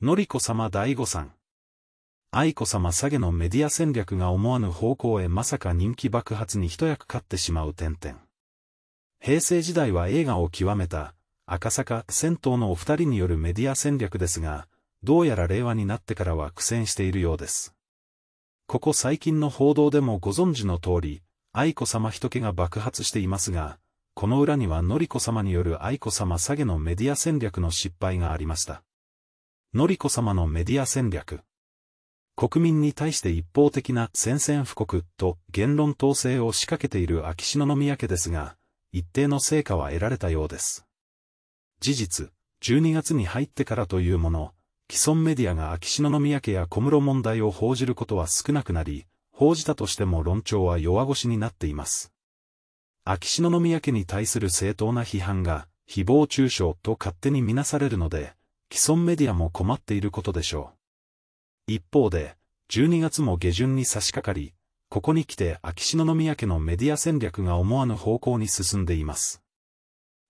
のりこ様大悟さん。愛子様下げのメディア戦略が思わぬ方向へまさか人気爆発に一役買ってしまう点々。平成時代は映画を極めた、赤坂、銭湯のお二人によるメディア戦略ですが、どうやら令和になってからは苦戦しているようです。ここ最近の報道でもご存知の通り、愛子様人気が爆発していますが、この裏にはのりこ様による愛子様下げのメディア戦略の失敗がありました。のりこ様のメディア戦略。国民に対して一方的な宣戦布告と言論統制を仕掛けている秋篠宮家ですが、一定の成果は得られたようです。事実、12月に入ってからというもの、既存メディアが秋篠宮家や小室問題を報じることは少なくなり、報じたとしても論調は弱腰になっています。秋篠宮家に対する正当な批判が、誹謗中傷と勝手にみなされるので、既存メディアも困っていることでしょう。一方で、12月も下旬に差し掛かり、ここに来て秋篠宮家のメディア戦略が思わぬ方向に進んでいます。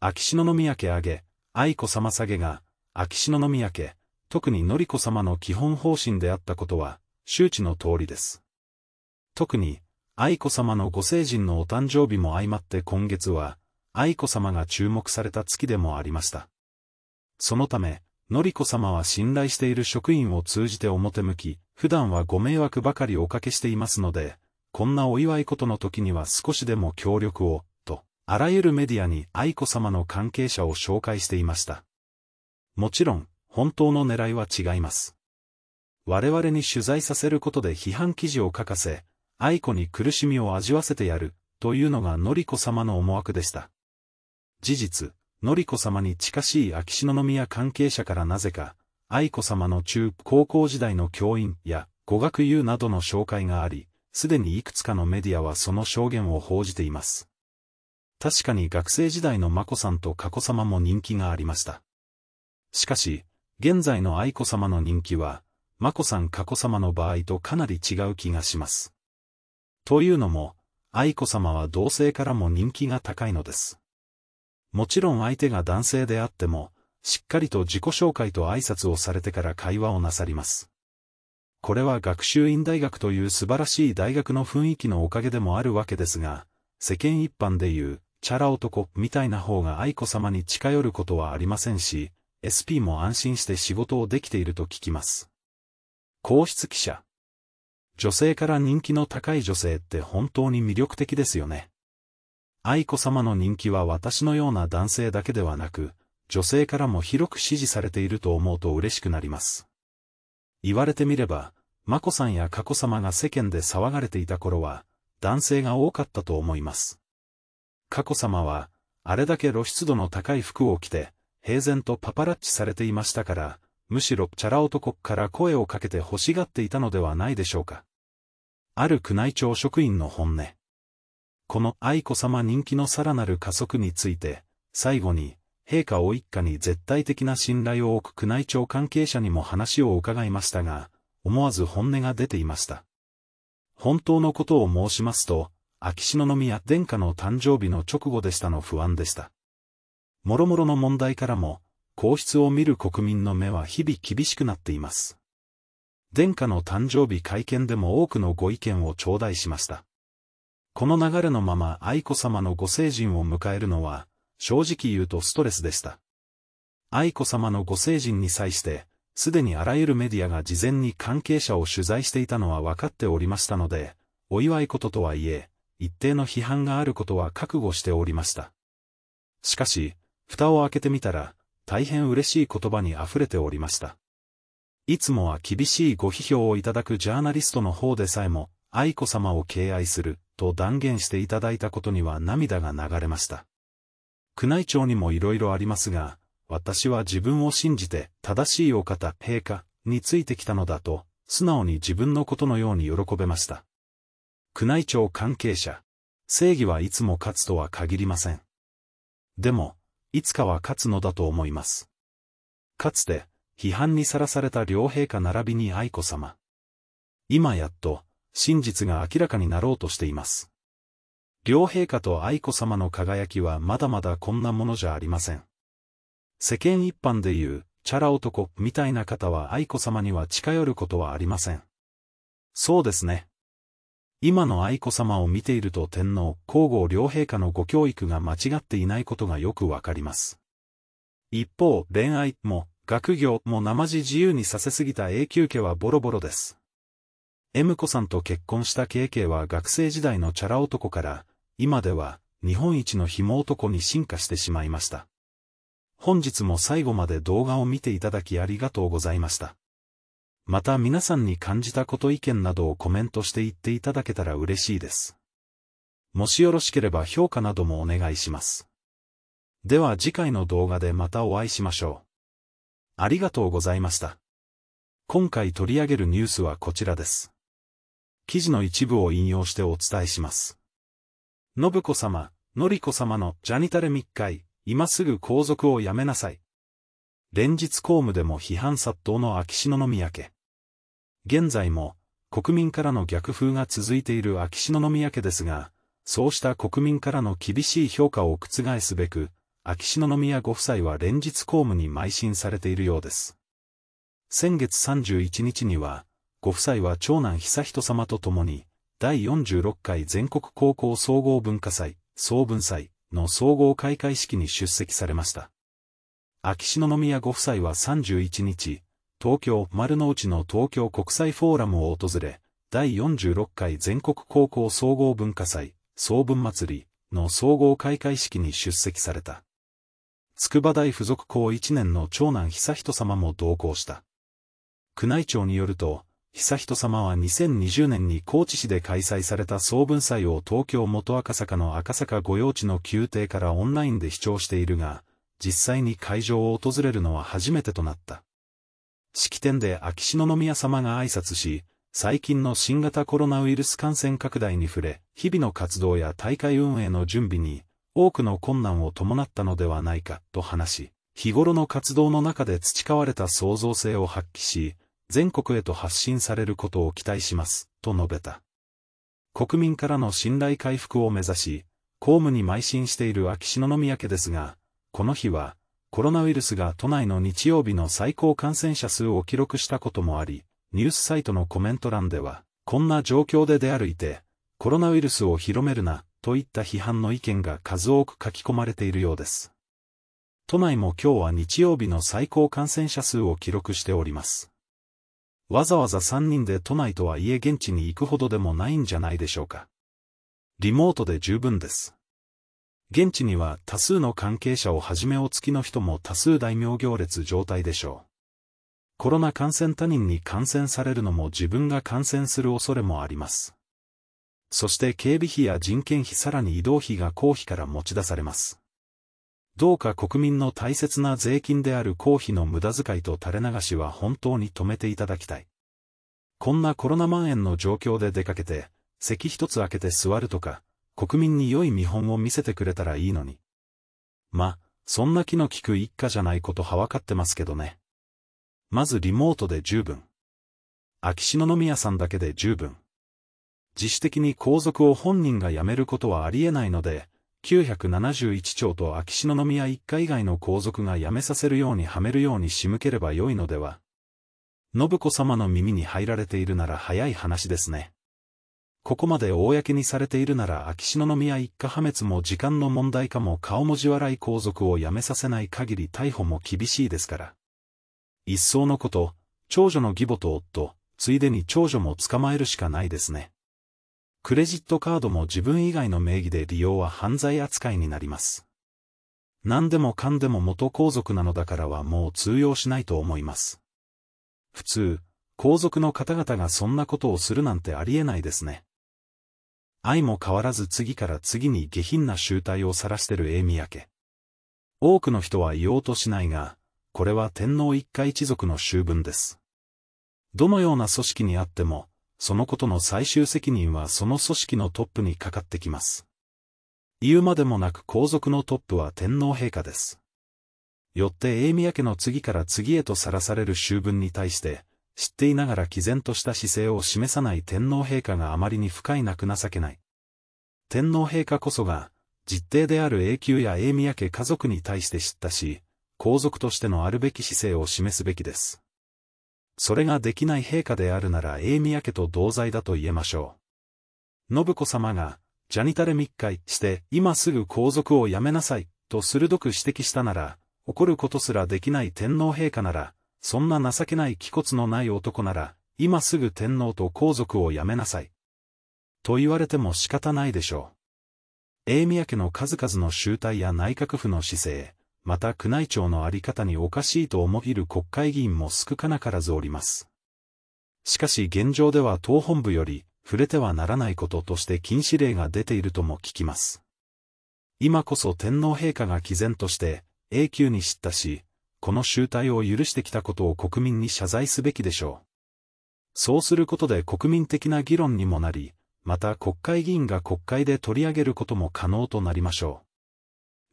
秋篠宮家上げ、愛子様下げが、秋篠宮家、特に紀子様の基本方針であったことは、周知の通りです。特に、愛子様のご成人のお誕生日も相まって今月は、愛子様が注目された月でもありました。そのため、のりこ様は信頼している職員を通じて表向き、普段はご迷惑ばかりおかけしていますので、こんなお祝いことの時には少しでも協力を、と、あらゆるメディアに愛子様の関係者を紹介していました。もちろん、本当の狙いは違います。我々に取材させることで批判記事を書かせ、愛子に苦しみを味わせてやる、というのがのりこ様の思惑でした。事実、典子様に近しい秋篠宮関係者からなぜか、愛子様の中高校時代の教員や語学友などの紹介があり、すでにいくつかのメディアはその証言を報じています。確かに学生時代の眞子さんと佳子さまも人気がありました。しかし、現在の愛子さまの人気は、眞子さん佳子さまの場合とかなり違う気がします。というのも、愛子さまは同性からも人気が高いのです。もちろん相手が男性であっても、しっかりと自己紹介と挨拶をされてから会話をなさります。これは学習院大学という素晴らしい大学の雰囲気のおかげでもあるわけですが、世間一般で言う、チャラ男みたいな方が愛子様に近寄ることはありませんし、SP も安心して仕事をできていると聞きます。皇室記者。女性から人気の高い女性って本当に魅力的ですよね。愛子さまの人気は私のような男性だけではなく、女性からも広く支持されていると思うと嬉しくなります。言われてみれば、眞子さんや佳子さまが世間で騒がれていた頃は、男性が多かったと思います。佳子さまは、あれだけ露出度の高い服を着て、平然とパパラッチされていましたから、むしろチャラ男から声をかけて欲しがっていたのではないでしょうか。ある宮内庁職員の本音。この愛子さま人気のさらなる加速について、最後に、陛下を一家に絶対的な信頼を置く宮内庁関係者にも話を伺いましたが、思わず本音が出ていました。本当のことを申しますと、秋篠宮殿下の誕生日の直後でしたの不安でした。もろもろの問題からも、皇室を見る国民の目は日々厳しくなっています。殿下の誕生日会見でも多くのご意見を頂戴しました。この流れのまま愛子様のご成人を迎えるのは、正直言うとストレスでした。愛子様のご成人に際して、すでにあらゆるメディアが事前に関係者を取材していたのは分かっておりましたので、お祝いこととはいえ、一定の批判があることは覚悟しておりました。しかし、蓋を開けてみたら、大変嬉しい言葉に溢れておりました。いつもは厳しいご批評をいただくジャーナリストの方でさえも、愛子さまを敬愛する、と断言していただいたことには涙が流れました。宮内庁にも色々ありますが、私は自分を信じて正しいお方、陛下についてきたのだと、素直に自分のことのように喜べました。宮内庁関係者、正義はいつも勝つとは限りません。でも、いつかは勝つのだと思います。かつて、批判にさらされた両陛下並びに愛子様。今やっと、真実が明らかになろうとしています。両陛下と愛子様の輝きはまだまだこんなものじゃありません。世間一般でいう、チャラ男みたいな方は愛子様には近寄ることはありません。そうですね。今の愛子様を見ていると天皇、皇后両陛下のご教育が間違っていないことがよくわかります。一方、恋愛も、学業も生地自由にさせすぎた永久家はボロボロです。M 子さんと結婚した KK は学生時代のチャラ男から、今では日本一の紐男に進化してしまいました。本日も最後まで動画を見ていただきありがとうございました。また皆さんに感じたこと意見などをコメントして言っていただけたら嬉しいです。もしよろしければ評価などもお願いします。では次回の動画でまたお会いしましょう。ありがとうございました。今回取り上げるニュースはこちらです。記事の一部を引用してお伝えします。信子様、典子様のジャニタレ密会、今すぐ皇族を辞めなさい。連日公務でも批判殺到の秋篠宮家。現在も、国民からの逆風が続いている秋篠宮家ですが、そうした国民からの厳しい評価を覆すべく、秋篠宮ご夫妻は連日公務に邁進されているようです。先月31日には、ご夫妻は長男悠仁さまと共に、第46回全国高校総合文化祭、総文祭の総合開会式に出席されました。秋篠宮ご夫妻は31日、東京丸の内の東京国際フォーラムを訪れ、第46回全国高校総合文化祭、総文祭りの総合開会式に出席された。筑波大附属校1年の長男悠仁さまも同行した。宮内庁によると、悠仁さまは2020年に高知市で開催された総文祭を東京元赤坂の赤坂御用地の宮廷からオンラインで視聴しているが、実際に会場を訪れるのは初めてとなった。式典で秋篠宮さまが挨拶し、最近の新型コロナウイルス感染拡大に触れ、日々の活動や大会運営の準備に、多くの困難を伴ったのではないか、と話し、日頃の活動の中で培われた創造性を発揮し、全国へと発信されることを期待します、と述べた。国民からの信頼回復を目指し、公務に邁進している秋篠宮家ですが、この日は、コロナウイルスが都内の日曜日の最高感染者数を記録したこともあり、ニュースサイトのコメント欄では、こんな状況で出歩いて、コロナウイルスを広めるな、といった批判の意見が数多く書き込まれているようです。都内も今日は日曜日の最高感染者数を記録しております。わざわざ3人で都内とはいえ現地に行くほどでもないんじゃないでしょうか。リモートで十分です。現地には多数の関係者をはじめお付きの人も多数大名行列状態でしょう。コロナ感染他人に感染されるのも自分が感染する恐れもあります。そして警備費や人件費さらに移動費が公費から持ち出されます。どうか国民の大切な税金である公費の無駄遣いと垂れ流しは本当に止めていただきたい。こんなコロナ蔓延の状況で出かけて、席一つ開けて座るとか、国民に良い見本を見せてくれたらいいのに。ま、そんな気の利く一家じゃないことはわかってますけどね。まずリモートで十分。秋篠宮さんだけで十分。自主的に皇族を本人が辞めることはありえないので、971兆と秋篠宮一家以外の皇族が辞めさせるようにはめるように仕向ければよいのでは。信子様の耳に入られているなら早い話ですね。ここまで公にされているなら秋篠宮一家破滅も時間の問題かも顔文字笑い皇族を辞めさせない限り逮捕も厳しいですから。一層のこと、長女の義母と夫、ついでに長女も捕まえるしかないですね。クレジットカードも自分以外の名義で利用は犯罪扱いになります。何でもかんでも元皇族なのだからはもう通用しないと思います。普通、皇族の方々がそんなことをするなんてありえないですね。愛も変わらず次から次に下品な集体を晒してる英宮家。多くの人は言おうとしないが、これは天皇一家一族の集文です。どのような組織にあっても、そのことの最終責任はその組織のトップにかかってきます。言うまでもなく皇族のトップは天皇陛下です。よって英宮家の次から次へとさらされる修文に対して、知っていながら毅然とした姿勢を示さない天皇陛下があまりに不快なく情けない。天皇陛下こそが、実定である永久や英宮家家族に対して知ったし、皇族としてのあるべき姿勢を示すべきです。それができない陛下であるなら英宮家と同罪だと言えましょう。信子様が、ジャニタレ密会して、今すぐ皇族を辞めなさい、と鋭く指摘したなら、怒ることすらできない天皇陛下なら、そんな情けない気骨のない男なら、今すぐ天皇と皇族を辞めなさい。と言われても仕方ないでしょう。英宮家の数々の集体や内閣府の姿勢、また宮内庁のあり方におかしいと思いる国会議員も少なからずおります。しかし現状では党本部より、触れてはならないこととして禁止令が出ているとも聞きます。今こそ天皇陛下が毅然として、永久に知ったし、この集体を許してきたことを国民に謝罪すべきでしょう。そうすることで国民的な議論にもなり、また国会議員が国会で取り上げることも可能となりましょう。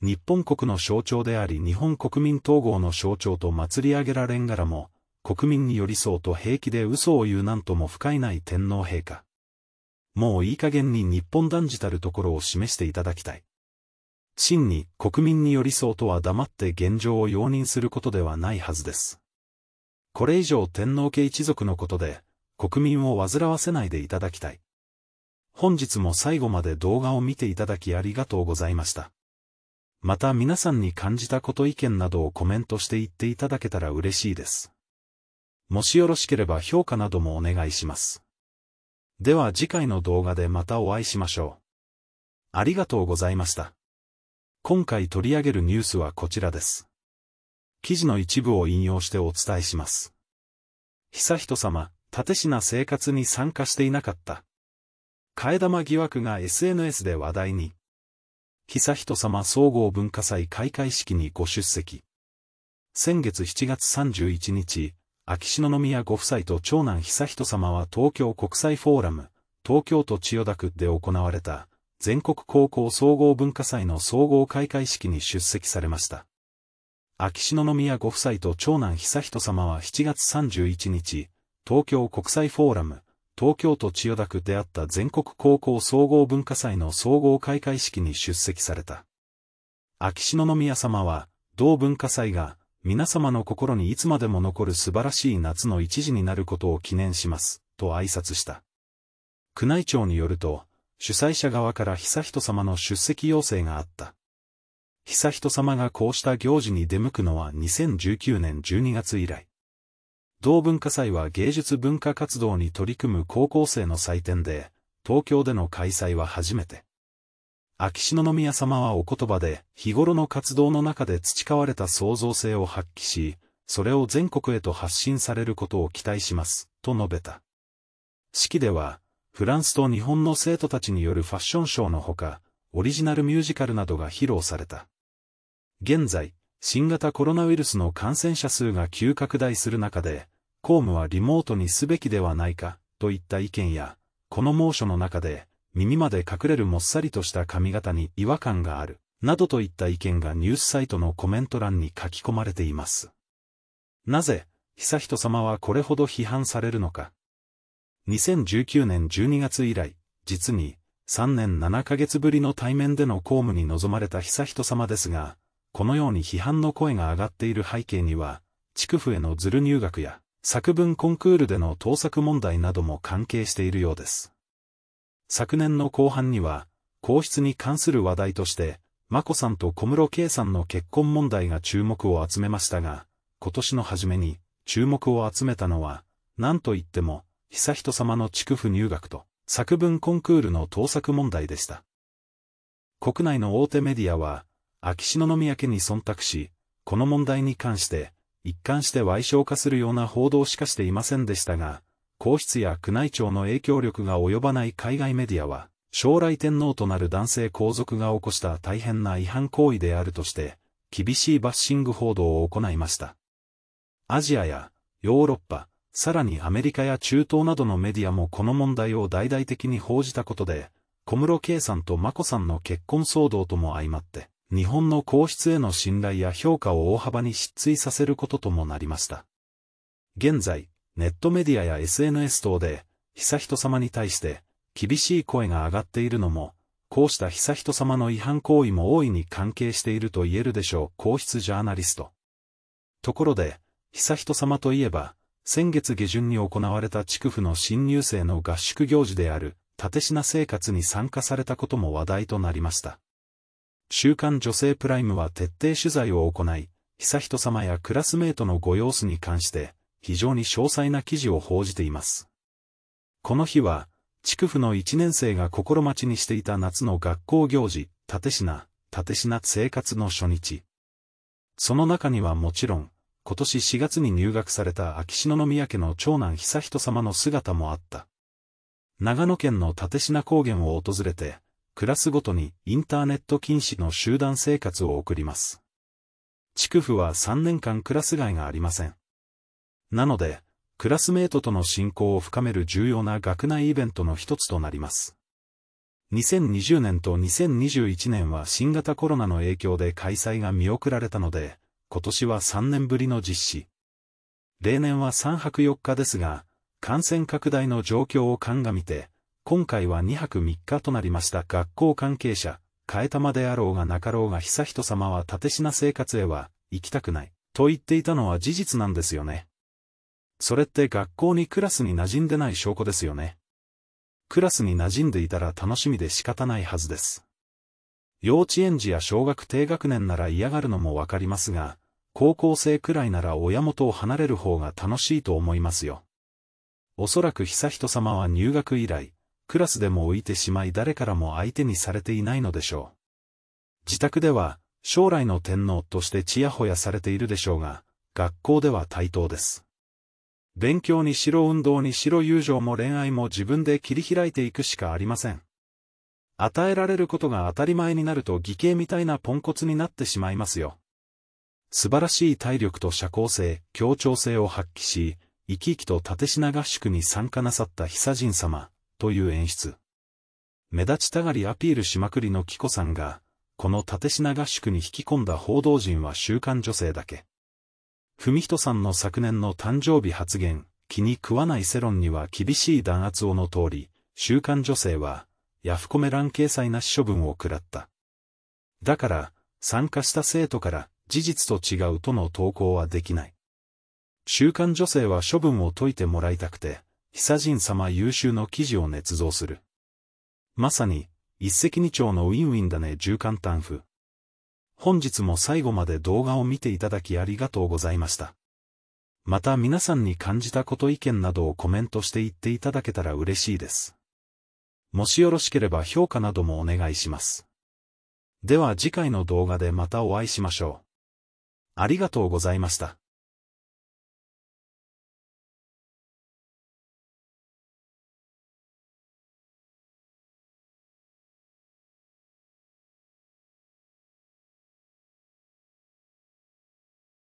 日本国の象徴であり日本国民統合の象徴と祭り上げられんがらも、国民に寄り添うと平気で嘘を言うなんとも不快ない天皇陛下。もういい加減に日本断じたるところを示していただきたい。真に国民に寄り添うとは黙って現状を容認することではないはずです。これ以上天皇家一族のことで、国民を煩わせないでいただきたい。本日も最後まで動画を見ていただきありがとうございました。また皆さんに感じたこと意見などをコメントして言っていただけたら嬉しいです。もしよろしければ評価などもお願いします。では次回の動画でまたお会いしましょう。ありがとうございました。今回取り上げるニュースはこちらです。記事の一部を引用してお伝えします。久人様、立品生活に参加していなかった。替え玉疑惑が SNS で話題に。久人様総合文化祭開会式にご出席。先月7月31日、秋篠宮ご夫妻と長男悠仁様は東京国際フォーラム、東京都千代田区で行われた、全国高校総合文化祭の総合開会式に出席されました。秋篠宮ご夫妻と長男悠仁様は7月31日、東京国際フォーラム、東京都千代田区であった全国高校総合文化祭の総合開会式に出席された。秋篠宮様は、同文化祭が、皆様の心にいつまでも残る素晴らしい夏の一時になることを記念します、と挨拶した。宮内庁によると、主催者側から悠仁様の出席要請があった。悠仁様がこうした行事に出向くのは2019年12月以来。同文化祭は芸術文化活動に取り組む高校生の祭典で、東京での開催は初めて。秋篠宮さまはお言葉で、日頃の活動の中で培われた創造性を発揮し、それを全国へと発信されることを期待します、と述べた。式では、フランスと日本の生徒たちによるファッションショーのほか、オリジナルミュージカルなどが披露された。現在、新型コロナウイルスの感染者数が急拡大する中で、公務はリモートにすべきではないか、といった意見や、この猛暑の中で、耳まで隠れるもっさりとした髪型に違和感がある、などといった意見がニュースサイトのコメント欄に書き込まれています。なぜ、悠仁さまはこれほど批判されるのか。2019年12月以来、実に3年7ヶ月ぶりの対面での公務に臨まれた悠仁さまですが、このように批判の声が上がっている背景には、地区へのズル入学や、作文コンクールでの盗作問題なども関係しているようです。昨年の後半には、皇室に関する話題として、眞子さんと小室圭さんの結婚問題が注目を集めましたが、今年の初めに注目を集めたのは、何と言っても、悠仁さまの地区入学と、作文コンクールの盗作問題でした。国内の大手メディアは、秋篠宮家に忖度し、この問題に関して、一貫して歪償化するような報道しかしていませんでしたが、皇室や宮内庁の影響力が及ばない海外メディアは、将来天皇となる男性皇族が起こした大変な違反行為であるとして、厳しいバッシング報道を行いました。アジアやヨーロッパ、さらにアメリカや中東などのメディアもこの問題を大々的に報じたことで、小室圭さんと眞子さんの結婚騒動とも相まって、日本の皇室への信頼や評価を大幅に失墜させることともなりました。現在、ネットメディアや SNS 等で、悠仁さまに対して、厳しい声が上がっているのも、こうした悠仁さまの違反行為も大いに関係していると言えるでしょう、皇室ジャーナリスト。ところで、悠仁さまといえば、先月下旬に行われた地府の新入生の合宿行事である、立品生活に参加されたことも話題となりました。週刊女性プライムは徹底取材を行い、悠仁様やクラスメートのご様子に関して、非常に詳細な記事を報じています。この日は、区府の一年生が心待ちにしていた夏の学校行事、立品、立品生活の初日。その中にはもちろん、今年4月に入学された秋篠宮家の長男悠仁様の姿もあった。長野県の立品高原を訪れて、クラスごとにインターネット禁止の集団生活を送ります。地区府は3年間クラス外がありません。なので、クラスメートとの親交を深める重要な学内イベントの一つとなります。2020年と2021年は新型コロナの影響で開催が見送られたので、今年は3年ぶりの実施。例年は3泊4日ですが、感染拡大の状況を鑑みて、今回は2泊3日となりました学校関係者、替え玉であろうがなかろうが悠仁さまは縦品生活へは行きたくない、と言っていたのは事実なんですよね。それって学校にクラスに馴染んでない証拠ですよね。クラスに馴染んでいたら楽しみで仕方ないはずです。幼稚園児や小学低学年なら嫌がるのもわかりますが、高校生くらいなら親元を離れる方が楽しいと思いますよ。おそらく悠仁さまは入学以来、クラスでも置いてしまい誰からも相手にされていないのでしょう。自宅では、将来の天皇としてちやほやされているでしょうが、学校では対等です。勉強にしろ運動にしろ友情も恋愛も自分で切り開いていくしかありません。与えられることが当たり前になると義兄みたいなポンコツになってしまいますよ。素晴らしい体力と社交性、協調性を発揮し、生き生きと縦品合宿に参加なさった久人様、という演出。目立ちたがりアピールしまくりの紀子さんが、この立品合宿に引き込んだ報道陣は週刊女性だけ。文人さんの昨年の誕生日発言、気に食わない世論には厳しい弾圧をの通り、週刊女性は、ヤフコメ欄掲載なし処分を食らった。だから、参加した生徒から、事実と違うとの投稿はできない。週刊女性は処分を解いてもらいたくて、久人様優秀の記事を捏造する。まさに、一石二鳥のウィンウィンだね重間短譜。本日も最後まで動画を見ていただきありがとうございました。また皆さんに感じたこと意見などをコメントして言っていただけたら嬉しいです。もしよろしければ評価などもお願いします。では次回の動画でまたお会いしましょう。ありがとうございました。